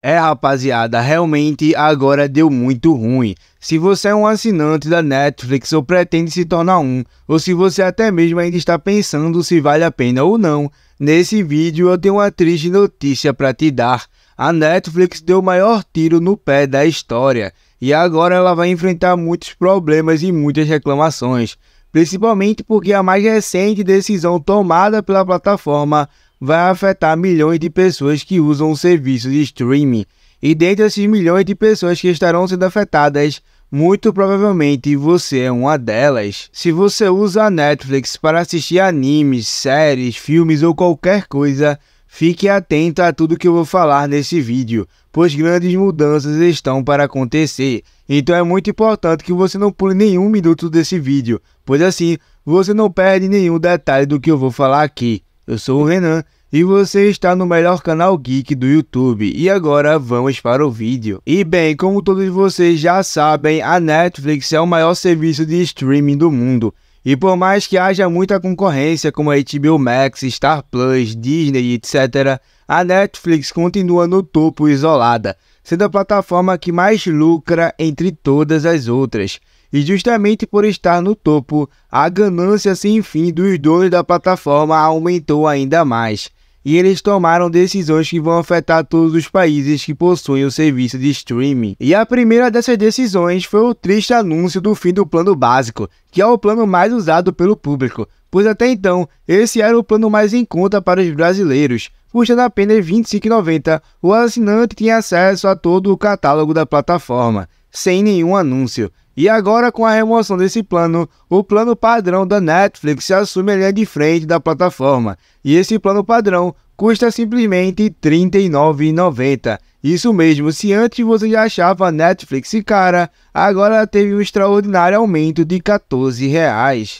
É rapaziada, realmente agora deu muito ruim. Se você é um assinante da Netflix ou pretende se tornar um, ou se você até mesmo ainda está pensando se vale a pena ou não, nesse vídeo eu tenho uma triste notícia para te dar. A Netflix deu o maior tiro no pé da história e agora ela vai enfrentar muitos problemas e muitas reclamações, principalmente porque a mais recente decisão tomada pela plataforma vai afetar milhões de pessoas que usam o serviço de streaming. E dentre esses milhões de pessoas que estarão sendo afetadas, muito provavelmente você é uma delas. Se você usa a Netflix para assistir animes, séries, filmes ou qualquer coisa, fique atento a tudo que eu vou falar nesse vídeo, pois grandes mudanças estão para acontecer. Então é muito importante que você não pule nenhum minuto desse vídeo, pois assim você não perde nenhum detalhe do que eu vou falar aqui. Eu sou o Renan e você está no melhor canal geek do YouTube. E agora vamos para o vídeo. E bem, como todos vocês já sabem, a Netflix é o maior serviço de streaming do mundo. E por mais que haja muita concorrência como a HBO Max, Star Plus, Disney, etc., a Netflix continua no topo isolada, sendo a plataforma que mais lucra entre todas as outras. E justamente por estar no topo, a ganância sem fim dos donos da plataforma aumentou ainda mais, e eles tomaram decisões que vão afetar todos os países que possuem o serviço de streaming. E a primeira dessas decisões foi o triste anúncio do fim do plano básico, que é o plano mais usado pelo público, pois até então esse era o plano mais em conta para os brasileiros. Custando apenas R$ 25,90, o assinante tinha acesso a todo o catálogo da plataforma, sem nenhum anúncio. E agora, com a remoção desse plano, o plano padrão da Netflix se assume a linha de frente da plataforma. E esse plano padrão custa simplesmente R$ 39,90. Isso mesmo, se antes você já achava a Netflix cara, agora teve um extraordinário aumento de R$ 14.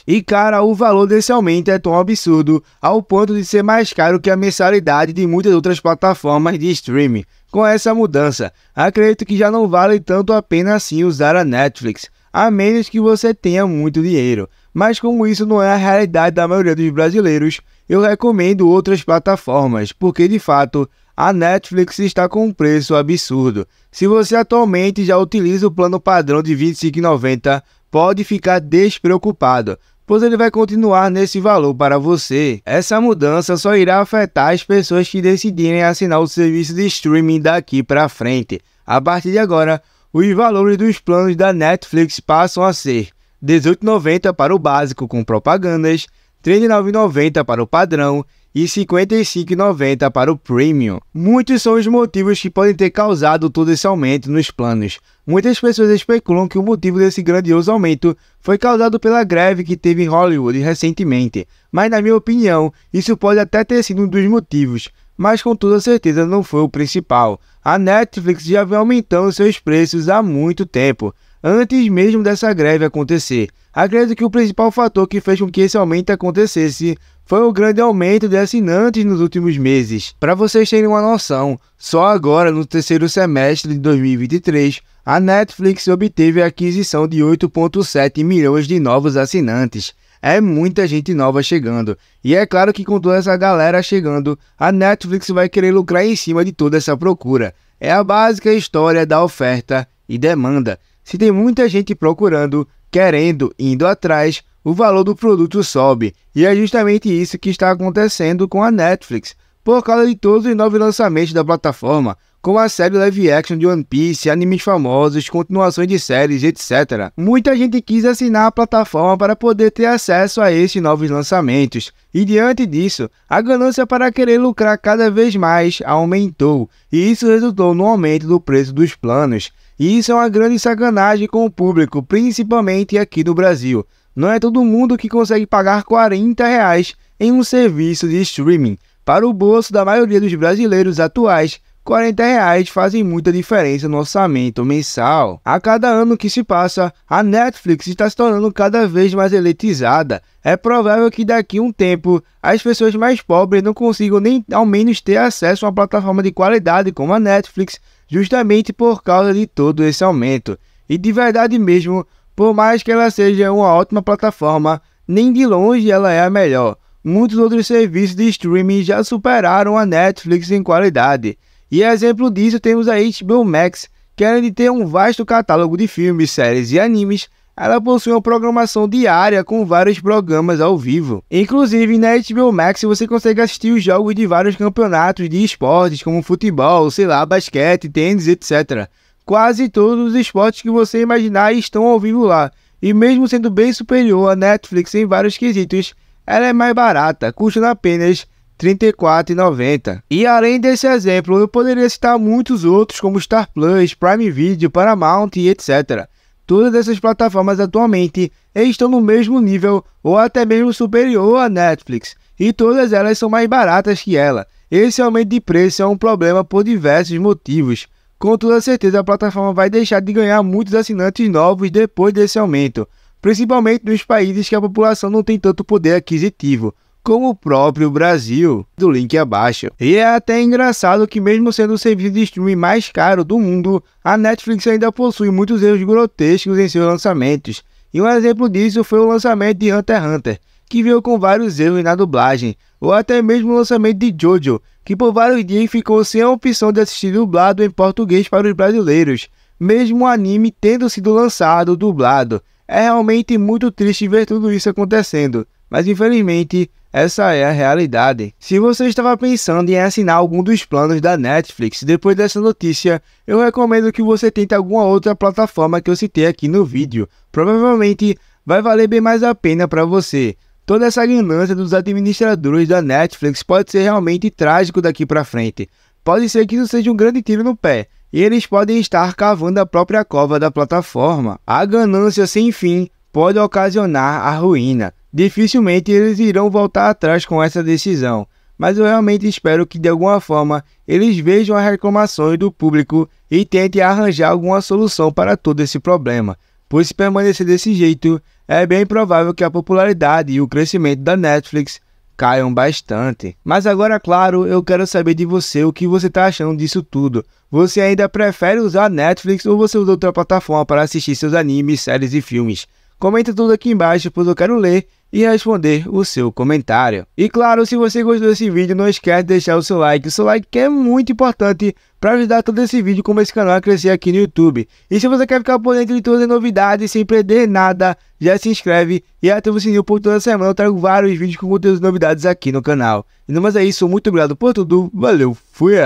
E cara, o valor desse aumento é tão absurdo ao ponto de ser mais caro que a mensalidade de muitas outras plataformas de streaming. Com essa mudança, acredito que já não vale tanto a pena assim usar a Netflix a menos que você tenha muito dinheiro. Mas como isso não é a realidade da maioria dos brasileiros, eu recomendo outras plataformas, porque de fato a Netflix está com um preço absurdo. Se você atualmente já utiliza o plano padrão de R$ 25,90, pode ficar despreocupado, pois ele vai continuar nesse valor para você. Essa mudança só irá afetar as pessoas que decidirem assinar o serviço de streaming daqui para frente. A partir de agora, os valores dos planos da Netflix passam a ser R$ 18,90 para o básico com propagandas, R$ 39,90 para o padrão e R$ 55,90 para o premium. Muitos são os motivos que podem ter causado todo esse aumento nos planos. Muitas pessoas especulam que o motivo desse grandioso aumento foi causado pela greve que teve em Hollywood recentemente, mas na minha opinião, isso pode até ter sido um dos motivos, mas com toda certeza não foi o principal. A Netflix já vem aumentando seus preços há muito tempo, antes mesmo dessa greve acontecer. Acredito que o principal fator que fez com que esse aumento acontecesse foi o grande aumento de assinantes nos últimos meses. Para vocês terem uma noção, só agora no terceiro semestre de 2023, a Netflix obteve a aquisição de 8,7 milhões de novos assinantes é muita gente nova chegando. E é claro que com toda essa galera chegando, a Netflix vai querer lucrar em cima de toda essa procura. É a básica história da oferta e demanda. Se tem muita gente procurando, querendo, indo atrás, o valor do produto sobe. E é justamente isso que está acontecendo com a Netflix, por causa de todos os novos lançamentos da plataforma como a série live action de One Piece, animes famosos, continuações de séries, etc. Muita gente quis assinar a plataforma para poder ter acesso a esses novos lançamentos, e diante disso, a ganância para querer lucrar cada vez mais aumentou, e isso resultou no aumento do preço dos planos. E isso é uma grande sacanagem com o público, principalmente aqui no Brasil. Não é todo mundo que consegue pagar 40 reais em um serviço de streaming. Para o bolso da maioria dos brasileiros atuais, 40 reais fazem muita diferença no orçamento mensal. A cada ano que se passa, a Netflix está se tornando cada vez mais elitizada. É provável que daqui a um tempo as pessoas mais pobres não consigam nem ao menos ter acesso a uma plataforma de qualidade como a Netflix, justamente por causa de todo esse aumento. E de verdade mesmo, por mais que ela seja uma ótima plataforma, nem de longe ela é a melhor. Muitos outros serviços de streaming já superaram a Netflix em qualidade. E exemplo disso temos a HBO Max, que além de ter um vasto catálogo de filmes, séries e animes, ela possui uma programação diária com vários programas ao vivo. Inclusive, na HBO Max você consegue assistir os jogos de vários campeonatos de esportes, como futebol, sei lá, basquete, tênis, etc. Quase todos os esportes que você imaginar estão ao vivo lá. E mesmo sendo bem superior à Netflix em vários quesitos, ela é mais barata, custando apenas R$ 34,90. E além desse exemplo, eu poderia citar muitos outros como Star Plus, Prime Video, Paramount e etc. Todas essas plataformas atualmente estão no mesmo nível ou até mesmo superior à Netflix, e todas elas são mais baratas que ela. Esse aumento de preço é um problema por diversos motivos. Com toda certeza, a plataforma vai deixar de ganhar muitos assinantes novos depois desse aumento, principalmente nos países que a população não tem tanto poder aquisitivo como o próprio Brasil, do link abaixo. E é até engraçado que mesmo sendo o serviço de streaming mais caro do mundo, a Netflix ainda possui muitos erros grotescos em seus lançamentos. E um exemplo disso foi o lançamento de Hunter x Hunter, que veio com vários erros na dublagem, ou até mesmo o lançamento de Jojo, que por vários dias ficou sem a opção de assistir dublado em português para os brasileiros, mesmo o anime tendo sido lançado dublado. É realmente muito triste ver tudo isso acontecendo, mas infelizmente essa é a realidade. Se você estava pensando em assinar algum dos planos da Netflix depois dessa notícia, eu recomendo que você tente alguma outra plataforma que eu citei aqui no vídeo. Provavelmente vai valer bem mais a pena para você. Toda essa ganância dos administradores da Netflix pode ser realmente trágico daqui para frente. Pode ser que isso seja um grande tiro no pé, e eles podem estar cavando a própria cova da plataforma. A ganância sem fim pode ocasionar a ruína. Dificilmente eles irão voltar atrás com essa decisão, mas eu realmente espero que de alguma forma eles vejam as reclamações do público e tentem arranjar alguma solução para todo esse problema, pois se permanecer desse jeito, é bem provável que a popularidade e o crescimento da Netflix caiam bastante. Mas agora, claro, eu quero saber de você o que você está achando disso tudo. Você ainda prefere usar Netflix ou você usa outra plataforma para assistir seus animes, séries e filmes? Comenta tudo aqui embaixo, pois eu quero ler e responder o seu comentário. E claro, se você gostou desse vídeo, não esquece de deixar o seu like. O seu like é muito importante para ajudar todo esse vídeo como esse canal a crescer aqui no YouTube. E se você quer ficar por dentro de todas as novidades sem perder nada, já se inscreve e ativa o sininho por toda semana. Eu trago vários vídeos com conteúdos e novidades aqui no canal. E não mais é isso, muito obrigado por tudo, valeu, fui!